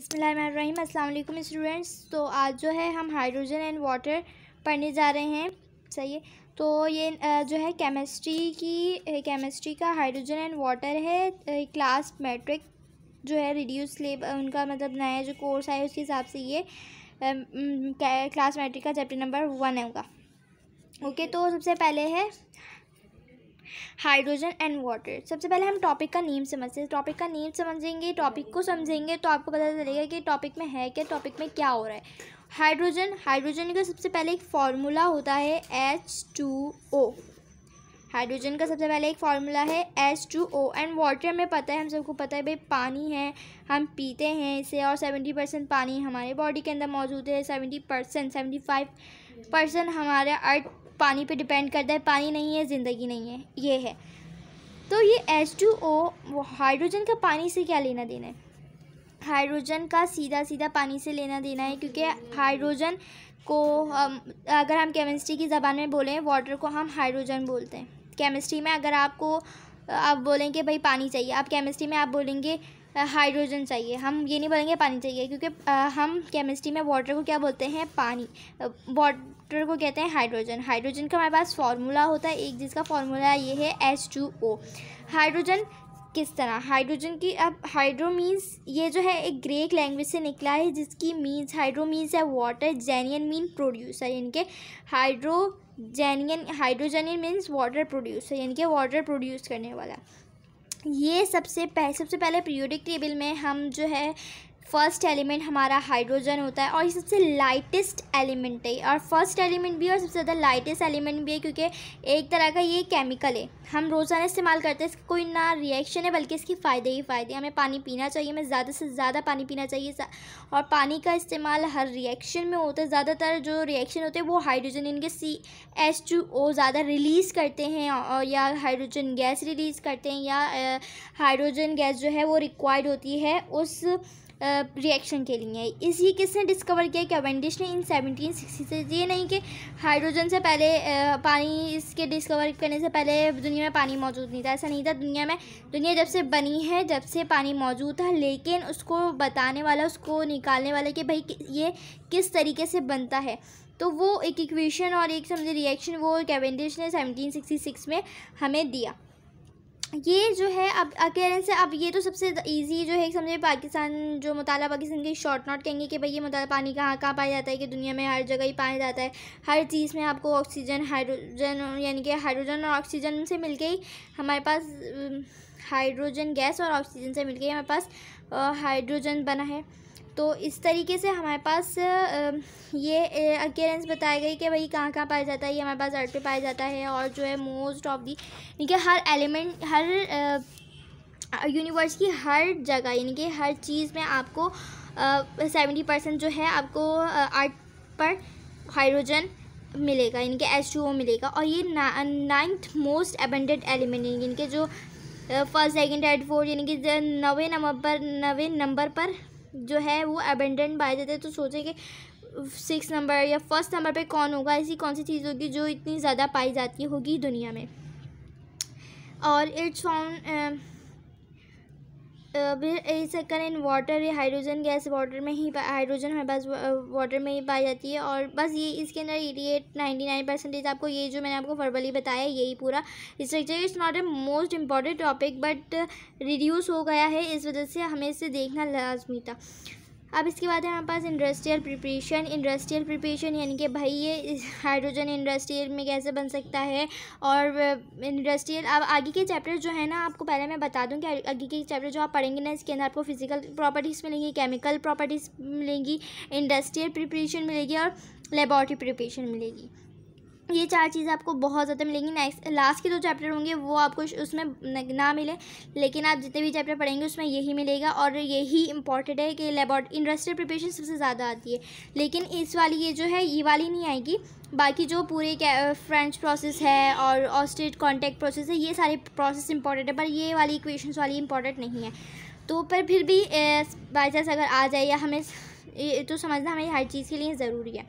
बिसमीम अल्लाम स्टूडेंट्स तो आज जो है हम हाइड्रोजन एंड वाटर पढ़ने जा रहे हैं सही है तो ये जो है केमिस्ट्री की केमिस्ट्री का हाइड्रोजन एंड वाटर है क्लास मैट्रिक जो है रिड्यूस लेब उनका मतलब नया जो कोर्स है उसके हिसाब से ये क्लास मैट्रिक का चैप्टर नंबर वन है उनका ओके तो सबसे पहले है हाइड्रोजन एंड वाटर सबसे पहले हम टॉपिक का नेम समझते हैं टॉपिक का नेम समझेंगे टॉपिक को समझेंगे तो आपको पता चलेगा कि टॉपिक में है क्या टॉपिक में क्या हो रहा है हाइड्रोजन हाइड्रोजन का सबसे पहले एक फॉर्मूला होता है एच टू ओ हाइड्रोजन का सबसे पहले एक फार्मूला है S two O and water हमें पता है हम सबको पता है भाई पानी है हम पीते हैं इसे और सेवेंटी परसेंट पानी हमारे बॉडी के अंदर मौजूद है seventy percent seventy five percent हमारे अर्थ पानी पे डिपेंड करता है पानी नहीं है ज़िंदगी नहीं है ये है तो ये एस टू ओ हाइड्रोजन का पानी से क्या लेना देना है हाइड्रोजन का सीधा सीधा पानी से लेना देना है क्योंकि हाइड्रोजन को हम अगर हम केमिस्ट्री की ज़बान में बोलें वाटर को हम हाइड्रोजन बोलते हैं केमिस्ट्री में अगर आपको आप बोलेंगे भाई पानी चाहिए आप केमिस्ट्री में आप बोलेंगे हाइड्रोजन चाहिए हम ये नहीं बोलेंगे पानी चाहिए क्योंकि हम केमिस्ट्री में वाटर को क्या बोलते हैं पानी वाटर को कहते हैं हाइड्रोजन हाइड्रोजन का हमारे पास फार्मूला होता है एक जिसका फार्मूला ये है एच टू ओ हाइड्रोजन किस तरह हाइड्रोजन की अब हाइड्रो मीन्स ये जो है एक ग्रेक लैंग्वेज से निकला है जिसकी मीन्स हाइड्रो मीन्स है वाटर जेनियन मीन प्रोड्यूसर इनके हाइड्रो जैनियन हाइड्रोजनियन मीन्स वाटर प्रोड्यूसर यानी कि वाटर प्रोड्यूस करने वाला ये सबसे पह सबसे पहले पीरियोडिक टेबल में हम जो है फर्स्ट एलिमेंट हमारा हाइड्रोजन होता है और ये सबसे लाइटेस्ट एलिमेंट है और फर्स्ट एलिमेंट भी है और सबसे ज़्यादा लाइटेस्ट एलिमेंट भी है क्योंकि एक तरह का ये केमिकल है हम रोज़ाना इस्तेमाल करते हैं इसका कोई ना रिएक्शन है बल्कि इसके फ़ायदे ही फ़ायदे हमें पानी पीना चाहिए हमें ज़्यादा से ज़्यादा पानी पीना चाहिए और पानी का इस्तेमाल हर रिएक्शन में होता है ज़्यादातर जो रिएक्शन होते हैं वो हाइड्रोजन इनके सी एस टू ओ ज़्यादा रिलीज़ करते हैं और या हाइड्रोजन गैस रिलीज़ करते हैं या हाइड्रोजन गैस जो है वो रिक्वायर्ड होती है उस रिएक्शन के लिए इसी इस किसने डिस्कवर किया कि अवेंडिश ने इन सेवनटीन सिक्सटी से ये नहीं कि हाइड्रोजन से पहले पानी इसके डिस्कवर करने से पहले दुनिया में पानी मौजूद नहीं था ऐसा नहीं था दुनिया में दुनिया जब से बनी है जब से पानी मौजूद था लेकिन उसको बताने वाला उसको निकालने वाला कि भाई ये किस तरीके से बनता है तो वो एक इक्वेशन और एक समझे रिएक्शन वो कैवेंडिश ने सेवनटीन में हमें दिया ये जो है अब अकेरेंस है अब ये तो सबसे इजी जो है समझे पाकिस्तान जो मताल पाकिस्तान के शॉर्ट नॉट कहेंगे कि भाई ये मताल पानी कहाँ कहाँ पाया जाता है कि दुनिया में हर जगह ही पाया जाता है हर चीज़ में आपको ऑक्सीजन हाइड्रोजन यानी कि हाइड्रोजन और ऑक्सीजन से मिल ही हमारे पास हाइड्रोजन गैस और ऑक्सीजन से मिल ही हमारे पास हाइड्रोजन बना है तो इस तरीके से हमारे पास ये अकेरेंस बताई गई कि भाई कहाँ कहाँ पाया जाता है ये हमारे पास अर्थ पे पाया जाता है और जो है मोस्ट ऑफ दी यानी कि हर एलिमेंट हर यूनिवर्स की हर जगह यानी कि हर चीज़ में आपको सेवेंटी परसेंट जो है आपको अर्थ पर हाइड्रोजन मिलेगा इनके एस एच टू ओ मिलेगा और ये ना, नाइन्थ मोस्ट एबेंडेड एलिमेंट इनके जो फर्स्ट सेकेंड थर्ड फोर्थ यानी कि नवे नंबर पर नवे नंबर पर जो है वो अबेंडेंट पाए जाते हैं तो सोचें कि सिक्स नंबर या फर्स्ट नंबर पे कौन होगा ऐसी कौन सी चीज़ होगी जो इतनी ज़्यादा पाई जाती होगी दुनिया में और इट्स फाउंड इज सकन इन वाटर ये हाइड्रोजन गैस वाटर में ही हाइड्रोजन हमारे पास वाटर में ही पाई जाती है और बस ये इसके अंदर eighty eight ninety nine percentage आपको ये जो मैंने आपको वर्बली बताया यही पूरा structure it's not a most important topic but reduce हो गया है इस वजह से हमें इसे देखना लाजमी था अब इसके बाद है हमारे पास इंडस्ट्रियल प्रिपरेशन इंडस्ट्रियल प्रिपरेशन यानी कि भाई ये हाइड्रोजन इंडस्ट्रियल में कैसे बन सकता है और इंडस्ट्रियल uh, अब आगे के चैप्टर जो है ना आपको पहले मैं बता दूं कि आगे के चैप्टर जो आप पढ़ेंगे ना इसके अंदर आपको फिजिकल प्रॉपर्टीज़ मिलेंगी केमिकल प्रॉपर्टीज़ मिलेंगी इंडस्ट्रियल प्रिपरेशन मिलेगी और लेबॉर्ट्री प्रिपरेशन मिलेगी ये चार चीज़ें आपको बहुत ज़्यादा मिलेंगी नेक्स्ट लास्ट के दो चैप्टर होंगे वो आपको उसमें ना मिले लेकिन आप जितने भी चैप्टर पढ़ेंगे उसमें यही मिलेगा और यही इंपॉर्टेंट है कि लेबॉर्ट इंडस्ट्रियल प्रिपरेशन सबसे ज़्यादा आती है लेकिन इस वाली ये जो है ये वाली नहीं आएगी बाकी जो पूरे फ्रेंच प्रोसेस है और ऑस्ट्रेट कॉन्टैक्ट प्रोसेस है ये सारे प्रोसेस इंपॉर्टेंट है पर ये वाली इक्वेशन वाली इंपॉर्टेंट नहीं है तो पर फिर भी बाई चांस अगर आ जाए या हमें तो समझना हमें हर चीज़ के लिए ज़रूरी है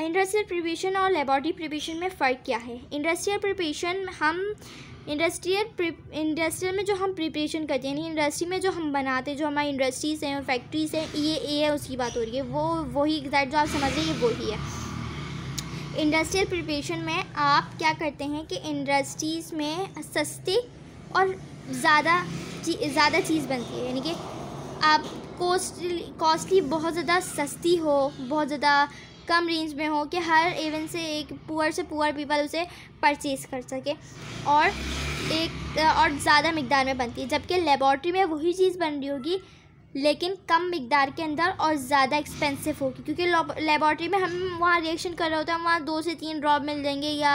इंडस्ट्रियल प्रिपेशन और लेबॉर्टरी प्रिपेशन में फ़र्क क्या है इंडस्ट्रियल प्रिपेशन हम इंडस्ट्रियल इंडस्ट्रियल में जो हम प्रिपरेशन करते हैं इंडस्ट्री में जो हम बनाते हैं जो हमारी इंडस्ट्रीज़ हैं फैक्ट्रीज़ हैं ये ए है उसकी बात हो रही है वो वही एग्जैक्ट जो आप समझ रहे हैं वही है इंडस्ट्रियल प्रिपरेशन में आप क्या करते हैं कि इंडस्ट्रीज़ में सस्ती और ज़्यादा ची ज़्यादा चीज़ बनती है यानी कि आप कॉस्टली कॉस्टली बहुत ज़्यादा सस्ती हो बहुत ज़्यादा कम रेंज में हो कि हर इवेंट से एक पुअर से पुअर पीपल उसे परचेज़ कर सके और एक और ज़्यादा मकदार में बनती है जबकि लेबॉर्ट्री में वही चीज़ बन रही होगी लेकिन कम मकदार के अंदर और ज़्यादा एक्सपेंसिव होगी क्योंकि लेबॉर्ट्री में हम वहाँ रिएक्शन कर रहे होते हैं वहाँ दो से तीन ड्रॉप मिल जाएंगे या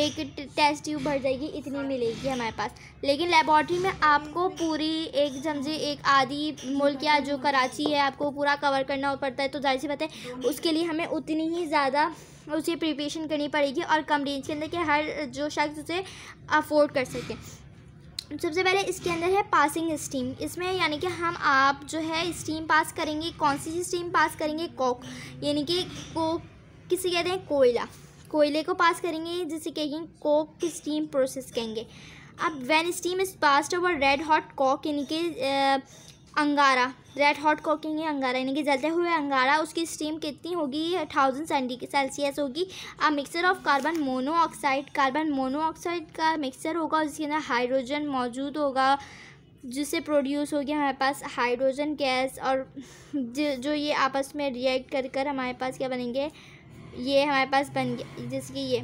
एक टेस्ट ट्यूब भर जाएगी इतनी मिलेगी हमारे पास लेकिन लेबॉर्ट्री में आपको पूरी एक समझे एक आदि मुल्क या जो कराची है आपको पूरा कवर करना पड़ता है तो जाहिर सी बात है उसके लिए हमें उतनी ही ज़्यादा उसे प्रिपरेशन करनी पड़ेगी और कम रेंज के अंदर कि हर जो शख्स उसे अफोर्ड कर सके सबसे पहले इसके अंदर है पासिंग स्टीम इसमें यानी कि हम आप जो है स्टीम पास करेंगे कौन सी स्टीम पास करेंगे कोक यानी कि कोक किसे कहते हैं कोयला कोयले को पास करेंगे जिसे कहेंगे कोक की स्टीम प्रोसेस कहेंगे अब when steam is passed over red hot coke यानी कि अंगारा रेड हॉट कोकिंग है अंगारा यानी कि जलते हुए अंगारा उसकी स्टीम कितनी होगी थाउजेंड सेल्सियस होगी अब mixer of carbon monoxide carbon monoxide का मिक्सर होगा उसके अंदर हाइड्रोजन मौजूद होगा जिससे प्रोड्यूस हो गया हमारे पास हाइड्रोजन गैस और जो ये आपस में रिएक्ट कर कर हमारे पास क्या बनेंगे ये हमारे पास बन गया जैसे कि ये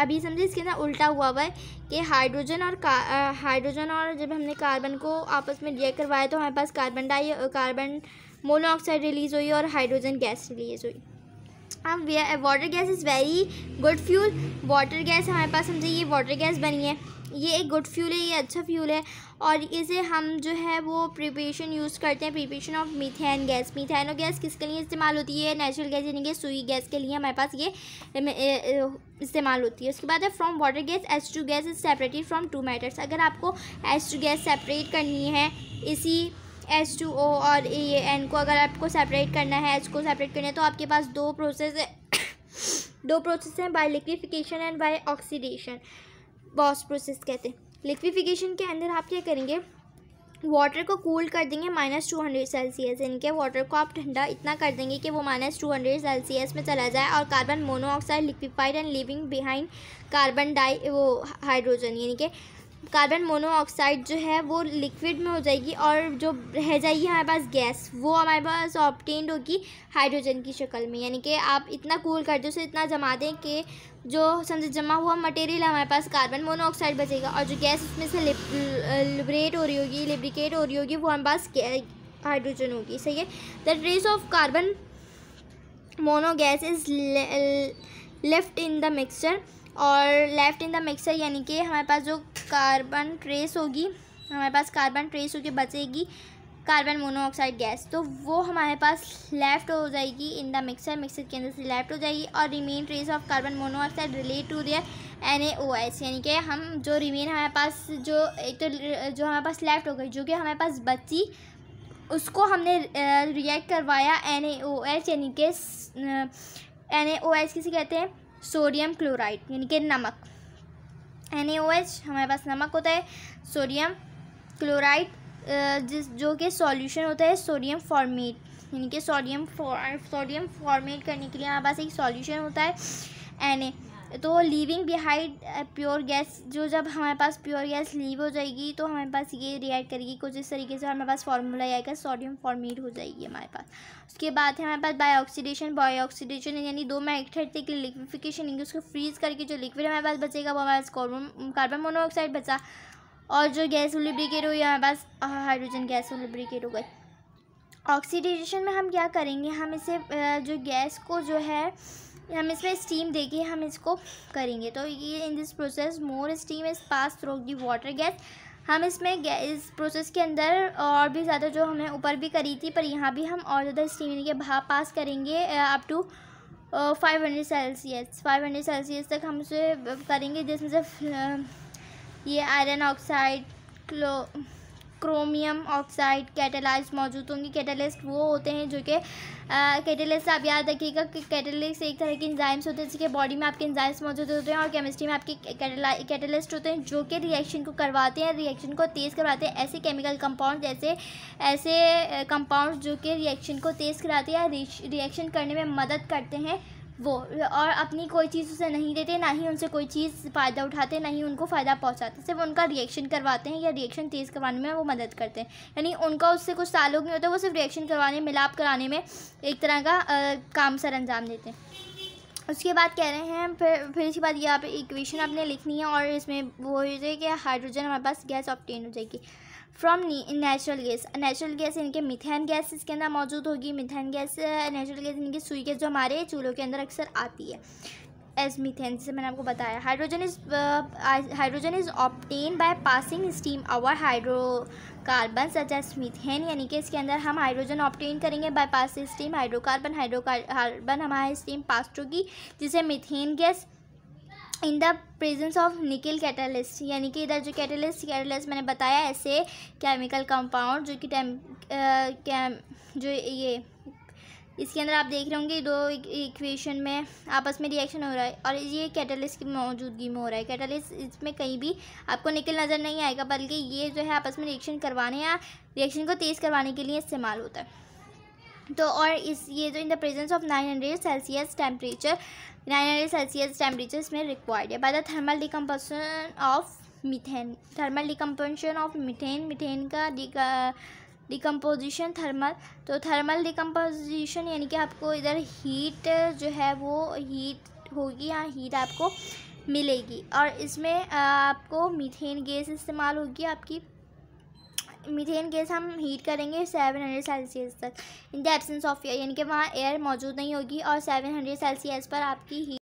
अभी समझे इसके अंदर उल्टा हुआ हुआ है कि हाइड्रोजन और हाइड्रोजन और जब हमने कार्बन को आपस में रिएक्ट करवाया तो हमारे पास कार्बन डाई कार्बन मोनोऑक्साइड रिलीज़ हुई और हाइड्रोजन गैस रिलीज़ हुई हम water gas is very good fuel water gas हमारे पास समझे ये वाटर गैस बनी है ये एक गुड फ्यूल है ये अच्छा फ्यूल है और इसे हम जो है वो प्रिपरेशन यूज़ करते हैं प्रिपरेशन ऑफ मीथेन गैस मीथेनो गैस किसके लिए इस्तेमाल होती है नेचुरल गैस यानी कि सुई गैस के लिए हमारे पास ये इस्तेमाल होती है उसके बाद है from water gas H two gas is separated from two matters अगर आपको एच टू गैस सेपरेट करनी है इसी एच टू ओ और ये एन को अगर आपको सेपरेट करना है एच को सेपरेट करना है तो आपके पास दो प्रोसेस दो प्रोसेस हैं by liquefaction and by oxidation both process कहते हैं लिक्विफिकेशन के अंदर आप क्या करेंगे वाटर को कूल कर देंगे माइनस टू हंड्रेड सेल्सियस यानी कि वाटर को आप ठंडा इतना कर देंगे कि वो माइनस टू हंड्रेड सेल्सियस में चला जाए और carbon monoxide liquefied and leaving behind carbon डाई वो हाइड्रोजन यानी कि कार्बन मोनोऑक्साइड जो है वो लिक्विड में हो जाएगी और जो रह जाएगी हमारे पास गैस वो हमारे पास ऑप्टेंड होगी हाइड्रोजन की शक्ल में यानी कि आप इतना कूल कर दें उसे इतना जमा दें कि जो समझे जमा हुआ मटेरियल हमारे पास कार्बन मोनोऑक्साइड बचेगा और जो गैस उसमें से लिबरेट हो रही होगी लिब्रिकेट हो रही होगी वो हमारे पास हाइड्रोजन होगी सही है the rest of carbon mono gas is left in the mixture और लेफ्ट इन द मिक्सर यानी कि हमारे पास जो कार्बन ट्रेस होगी हमारे पास कार्बन ट्रेस होकर बचेगी कार्बन मोनोऑक्साइड गैस तो वो हमारे पास लेफ्ट हो जाएगी इन द मिक्सर मिक्सर के अंदर से लेफ्ट हो जाएगी और remain trace of carbon monoxide relate to their एन यानी कि हम जो रिमेन हमारे पास जो एक तो जो हमारे पास लेफ्ट हो गई जो कि हमारे पास बची उसको हमने रिएक्ट करवाया एन यानी कि एन किसे कहते हैं सोडियम क्लोराइड यानी कि नमक एन हमारे पास नमक होता है सोडियम क्लोराइड जिस जो कि सॉल्यूशन होता है सोडियम फॉर्मेट यानी कि सोडियम फॉर सोडियम फॉर्मेट करने के लिए हमारे पास एक सॉल्यूशन होता है एन तो लीविंग बिहाइड प्योर गैस जो जब हमारे पास प्योर गैस लीव हो जाएगी तो हमारे पास ये रिएक्ट करेगी कुछ इस तरीके से हमारे पास फार्मूला आएगा सोडियम फॉर्मेट हो जाएगी हमारे पास उसके बाद है हमारे पास बायोक्सीडेशन बायोक्सीडेशन यानी दो मैथड तक लिक्विफिकेशन होंगे उसको फ्रीज करके जो लिक्विड हमारे पास बचेगा वो हमारे पास कार्बन कार्बन मोनोऑक्साइड बचा और जो गैस लिब्रिकेट हुई हमारे पास हाइड्रोजन गैस लिब्रिकेट हो गई ऑक्सीडेशन में हम क्या करेंगे हम इसे uh, जो गैस को जो है हम इसमें स्टीम देके हम इसको करेंगे तो ये in this process more steam is pass through the water gas हम इसमें इस प्रोसेस के अंदर और भी ज़्यादा जो हमने ऊपर भी करी थी पर यहाँ भी हम और ज़्यादा स्टीम के भाप पास करेंगे up to five hundred Celsius five hundred Celsius तक हम उसे करेंगे जिसमें से ये आयरन ऑक्साइड क्लो क्रोमियम ऑक्साइड कैटेलाइज मौजूद होंगी कैटेलिस्ट वो होते हैं जो कि कैटेलिस्ट आप याद रखिएगा कि कैटेलिस्ट एक तरह के इंजाइम्स होते हैं जिसके बॉडी में आपके इंजाइम्स मौजूद होते हैं और केमिस्ट्री में आपके कैटेलिस्ट होते हैं जो कि रिएक्शन को करवाते हैं रिएक्शन को तेज़ करवाते हैं ऐसे केमिकल कंपाउंड जैसे ऐसे कंपाउंड जो कि रिएक्शन को तेज़ कराते हैं रिएक्शन करने में मदद करते हैं वो और अपनी कोई चीज़ उसे नहीं देते ना ही उनसे कोई चीज़ फ़ायदा उठाते ना ही उनको फ़ायदा पहुंचाते सिर्फ उनका रिएक्शन करवाते हैं या रिएक्शन तेज़ करवाने में वो मदद करते हैं यानी उनका उससे कुछ ताल्लुक नहीं होता वो सिर्फ रिएक्शन करवाने मिलाप कराने में एक तरह का आ, काम सर अंजाम देते हैं उसके बाद कह रहे हैं फिर फिर इसके बाद ये आप इक्वेशन आपने लिखनी है और इसमें वो हो जाएगी कि हाइड्रोजन हमारे पास गैस ऑप्टेन हो जाएगी from natural gas natural gas यानी कि मिथेन गैस इसके अंदर मौजूद होगी मिथेन गैस नेचुरल गैस यानी कि सुई गैस जो हमारे चूल्हों के अंदर अक्सर आती है एज मिथेन जिसे मैंने आपको बताया hydrogen is hydrogen is obtain by passing steam over hydrocarbon such as methane यानी कि इसके अंदर हम हाइड्रोजन ऑप्टेन करेंगे by pass steam hydrocarbon hydrocarbon हमारे स्टीम पास होगी जिसे methane gas in the presence of nickel catalyst यानी कि इधर जो कैटलिस्ट कैटलिस्ट मैंने बताया ऐसे केमिकल कंपाउंड जो कि टेम जो ये इसके अंदर आप देख रहे होंगे दो इक्वेशन में आपस में रिएक्शन हो रहा है और ये कैटलिस्ट की मौजूदगी में हो रहा है कैटलिस्ट इसमें कहीं भी आपको निकल नज़र नहीं आएगा बल्कि ये जो है आपस में रिएक्शन करवाने या रिएक्शन को तेज़ करवाने के लिए इस्तेमाल होता है तो और इस ये जो in the presence of nine hundred Celsius temperature nine hundred Celsius temperature इसमें रिक्वायर्ड है by the thermal decomposition of methane thermal decomposition of methane methane का डिकम्पोजिशन थर्मल तो थर्मल डिकम्पोजिशन यानी कि आपको इधर हीट जो है वो हीट होगी या हीट आपको मिलेगी और इसमें आपको मीथेन गैस इस्तेमाल होगी आपकी मीथेन गैस हम हीट करेंगे सेवन हंड्रेड सेल्सियस तक in the absence of air यानी कि वहाँ एयर मौजूद नहीं होगी और सेवन हंड्रेड सेल्सियस पर आपकी हीट